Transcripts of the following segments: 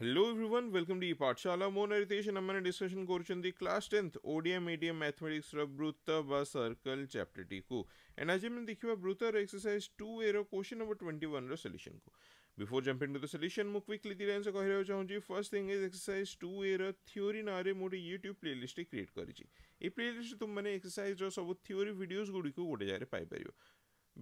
Hello everyone, welcome to Patshala. More meditation, I'm going to discuss class the class 10th ODM ADM Mathematics of Bruta व circle chapter टी को and आज हमने वृत्त ब्रूथर exercise 2 एरो क्वेश्चन नंबर 21 रो सॉल्यूशन को before jumping to the solution मु क्विकली दी आंसर कहि रहयो चाहू जी फर्स्ट थिंग इज एक्सरसाइज 2 एरो थ्योरी नारे मोर YouTube प्लेलिस्ट क्रिएट करिछि ए प्लेलिस्ट तुम माने एक्सरसाइज रो सब थ्योरी वीडियोस गुडी को गोटे जारे पाई परियो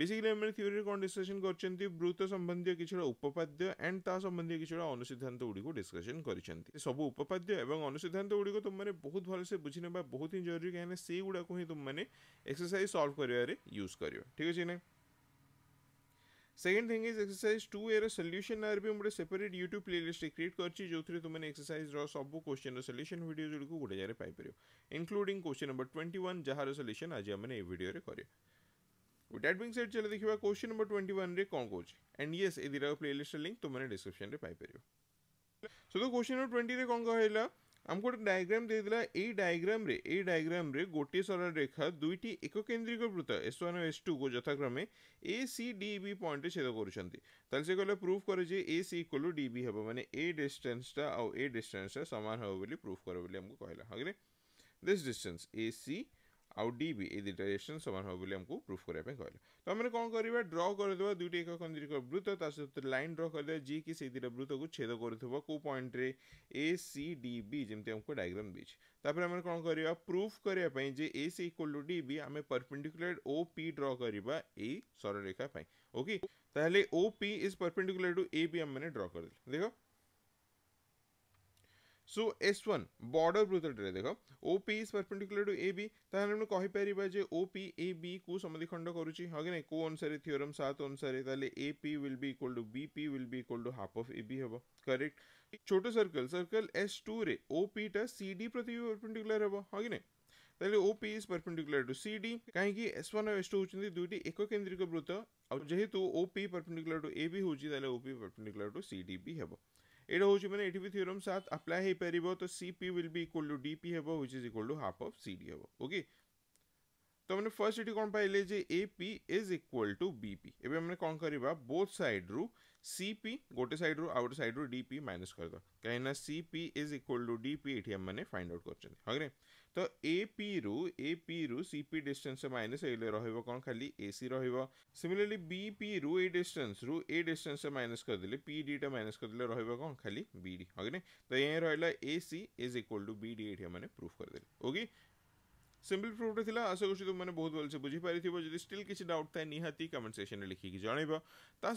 ಬೇಸಿಕಲಿ ಎಮ್ ಎನ್ ಥಿಯರಿ କ'ଣ ಡಿಸ್ಕಸನ್ କରିଛନ୍ତି ବୃତ୍ତ ସମ୍ବନ୍ଧୀୟ କିଛିଟା ଉପପାଦ୍ୟ ଆଣ୍ଡ ତା ସମ୍ବନ୍ଧୀୟ କିଛିଟା ଅନୁସିଦ୍ଧାନ୍ତ ଗୁଡ଼ିକୁ ଡିସ୍କସନ୍ କରିଛନ୍ତି ସବୁ ଉପପାଦ୍ୟ ଏବଂ ଅନୁସିଦ୍ଧାନ୍ତ ଗୁଡ଼ିକ ତୁମମାନେ ବହୁତ ଭଲସେ ବୁଝିନେବା ବହୁତ ହିଁ ଜରୁରୀ କାହିଁକିନା ସେଇଗୁଡ଼ାକୁ ହିଁ ତୁମମାନେ ଏକ୍ସରସାଇଜ୍ ସଲ୍ଭ କରିବାରେ ୟୁଜ୍ କରିବ ଠିକ୍ ଅଛି second thing is exercise two एर सल्यूशन आर भी गोटे सेपरेट यूट्यूब प्लेलीस्ट क्रिएट कर जो थी तुमने एक्सरसाइज सब क्वेश्चन सल्यूशन भिडियो गुड़ी गोटे जगह पाइपर including question number twenty one जार सल्यूशन आज आम भिडियो करें With that being said, चलो देखिए क्वेश्चन नंबर 21 रे कौन कोच एंड यस ए दिरा प्लेलिस्ट लिंक तुम मैंने डिस्क्रिप्शन रे पाई परियो सो तो क्वेश्चन नंबर 20 रे कौन कहला ଆମକୁ ଗୋଟେ ଡାୟଗ୍ରାମ୍ ଦେଇଦେଲା ଏଇ ଡାୟଗ୍ରାମ୍ରେ ଏଇ ଡାୟଗ୍ରାମ୍ରେ ଗୋଟିଏ ସରଳ ରେଖା ଦୁଇଟି ଏକକେନ୍ଦ୍ରିକ ବୃତ୍ତ ଏସ୍ ୱାନ୍ ଏସ୍ ଟୁକୁ ଯଥାକ୍ରମେ ଏ ସି ଡି ବି ପଏଣ୍ଟରେ ଛେଦ କରୁଛନ୍ତି ତାହେଲେ ସେ କହିଲେ ପ୍ରୁଫ୍ କରେ ଯେ A C equal to D B ହେବ ମାନେ ଏ ଡିଷ୍ଟାନ୍ସଟା ଆଉ ଏ ଡିଷ୍ଟାନ୍ସଟା ସମାନ ହେବ ବୋଲି ପ୍ରୁଫ୍ କର ବୋଲି ଆମକୁ କହିଲା ହଁ କି ଦିସ୍ ଡିଷ୍ଟାନ୍ସ ଏ ସି आउ डी भी ए दुटा रिएक्शन सामान हो प्रूफ करने कहला तो आम कौन करेंगे ड्र करदे दुईट एक वृत्त सहित लाइन ड्र करदे जी कि से दुटा वृत्त को छेद करुव point A C D B जमी आमको डायग्राम देपर आम कौन करवा प्रूफ करवाई A C equal to D B आम परपेडिकुलर ओ पी ड्र करवा सरलरेखापी okay O is perpendicular to A B आम मैंने ड्र कर देख सो एस वन बर्डर वृत्तटे देख OP is perpendicular to AB ତାହେଲେ ଆମେ କହିପାରିବା ଯେ OP AB କୁ ସମଧିଖଣ୍ଡ କରୁଛି ହଁ କି ନାହିଁ କୋଉ ଅନୁସାରେ ଥିଓରମ୍ 7 ଅନୁସାରେ ତାହେଲେ AP will be equal to BP will be equal to half of AB ହେବ करेक्ट छोट सर्कल सर्कल S2 ରେ OP ଟା CD ପ୍ରତି perpendicular ହେବ ହଁ କି ନାହିଁ ତାହେଲେ OP is perpendicular to CD କାହିଁକି S1 ଆଉ S2 ହେଉଛନ୍ତି ଦୁଇଟି ଏକକେନ୍ଦ୍ରିକ ବୃତ୍ତ ଆଉ ଯେହେତୁ OP perpendicular to AB ହେଉଛି ତାହେଲେ OP perpendicular to CD ବି ହେବ এটা ହେଉଛି ମାନେ ଏଠି ବି ଥିଓରମ୍ ସାଥ ଆପ୍ଲାଏ ହେଇପାରିବ ତ C P will be equal to D P ହେବ which is equal to half of C D ହେବ ଓକେ तो हमने फर्स्ट एटी कौन पाइले जे A P is equal to B P एवं हमने कौन कर बोथ साइड रु सी पी गोटे साइड रु गए साइड रु डी पी माइनस करद कहीं ना C P is equal to D P ये मैंने फाइंड आउट कर हाँ तो ए पी रु ए पी रु सी पी डिस्टेंस माइनस ये रहिबो कोन खाली ए सी रहिबो सिमिलरली बी पी रु ए डिस्टेंस रु ए डिस्टेंस माइनस कर देले पी डी टा माइनस कर देले रहिबो कोन खाली बी डी हाँ तो यही रहा A C is equal to B D ये मैंने प्रूफ कर देले ओके सिंपल प्रूफ थी आशा करुच्ची तुमने बहुत भलसे बुझीपारी थो जब स्टिल किसी डाउट था निहाती कमेंट सेक्शन में लिखिक जनइब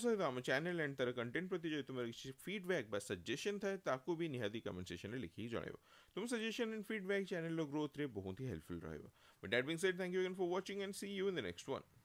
सहित आम चैनल एंड तरह कंटेन्ट प्रति जो तुम्हारे किसी फिडबैक सजेसन थाए ताक भी निहाती कमेंट सेक्शन में लिखिक जनइब तुम suggestion and feedback channel growth रे बहुत ही हेल्पफुल रोड बिंग सेट thank you again for watching and see you in the next one